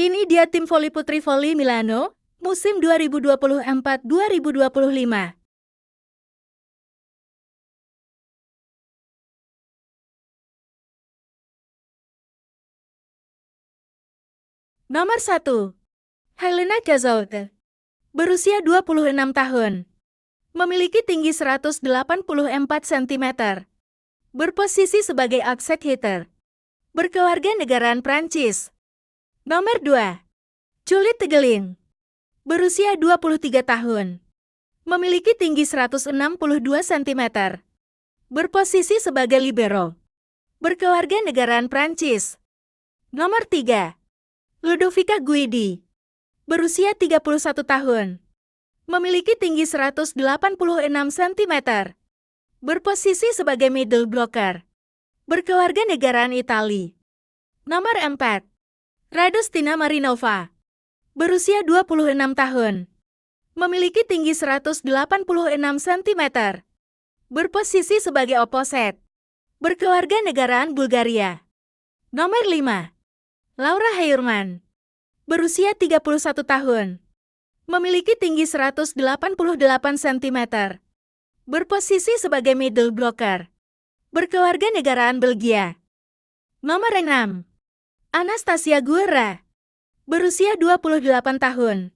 Ini dia tim voli putri voli Milano, musim 2024-2025. Nomor 1. Helena Gazout Berusia 26 tahun. Memiliki tinggi 184 cm. Berposisi sebagai outside hitter. berkeluarga negaraan Prancis. Nomor 2. Culit Tegeling. Berusia 23 tahun. Memiliki tinggi 162 cm. Berposisi sebagai libero. Berkeluarga negaraan Prancis. Nomor 3. Ludovica Guidi. Berusia 31 tahun. Memiliki tinggi 186 cm. Berposisi sebagai middle blocker. Berkeluarga negaraan Italia. Nomor 4. Radostina Marinova. Berusia 26 tahun. Memiliki tinggi 186 cm. Berposisi sebagai oposet. Berkeluarga negaraan Bulgaria. Nomor 5. Laura Heyrman. Berusia 31 tahun. Memiliki tinggi 188 cm. Berposisi sebagai middle blocker. Berkeluarga negaraan Belgia. Nomor 6. Anastasia Guerra, berusia 28 tahun,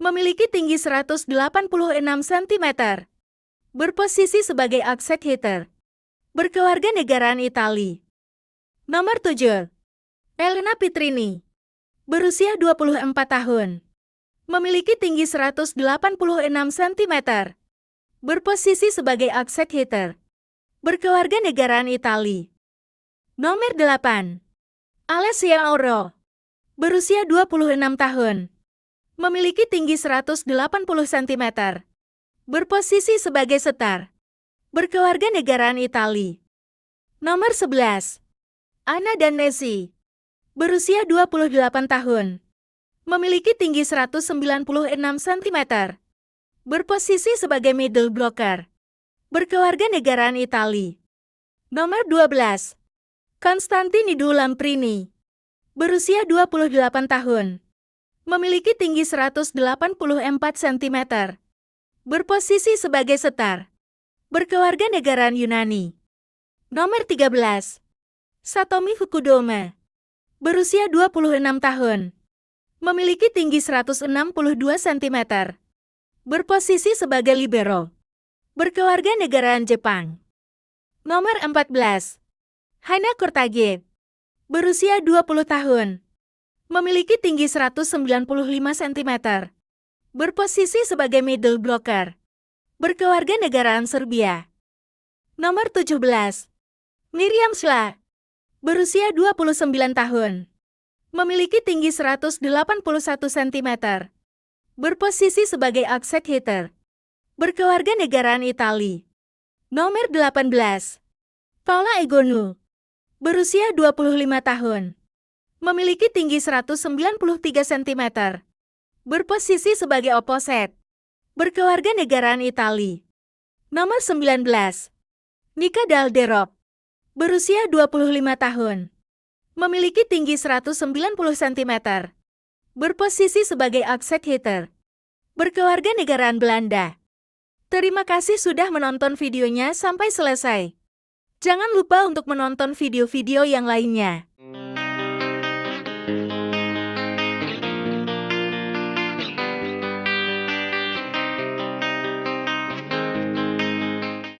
memiliki tinggi 186 cm, berposisi sebagai outset hitter, berkeluarga negaraan Itali. Nomor 7. Elena Pitrini, berusia 24 tahun, memiliki tinggi 186 cm, berposisi sebagai outset hitter, berkeluarga negaraan Itali. Nomor 8. Alessia Auro, berusia 26 tahun, memiliki tinggi 180 cm, berposisi sebagai setar, berkeluarga negaraan Itali. Nomor 11, Anna dan Nessie, berusia 28 tahun, memiliki tinggi 196 cm, berposisi sebagai middle blocker, berkeluarga negaraan Itali. Nomor 12, Konstantin Idulam Prini, berusia 28 tahun, memiliki tinggi 184 cm, berposisi sebagai setar, berkeluarga negaraan Yunani. Nomor 13, Satomi Fukudome, berusia 26 tahun, memiliki tinggi 162 cm, berposisi sebagai libero, berkeluarga negaraan Jepang. Nomor 14, Hana Kurtage, berusia 20 tahun, memiliki tinggi 195 cm, berposisi sebagai middle blocker, berkeluarga negaraan Serbia. Nomor 17, Miriam Sla, berusia 29 tahun, memiliki tinggi 181 cm, berposisi sebagai outside hitter, berkeluarga negaraan Italia. Nomor 18, Paula Egonu, berusia 25 tahun. Memiliki tinggi 193 cm. Berposisi sebagai oposet. Berkeluarga negaraan Itali. Nomor 19. Nika Dalderop. Berusia 25 tahun. Memiliki tinggi 190 cm. Berposisi sebagai offset hitter. Berkeluarga negaraan Belanda. Terima kasih sudah menonton videonya sampai selesai. Jangan lupa untuk menonton video-video yang lainnya.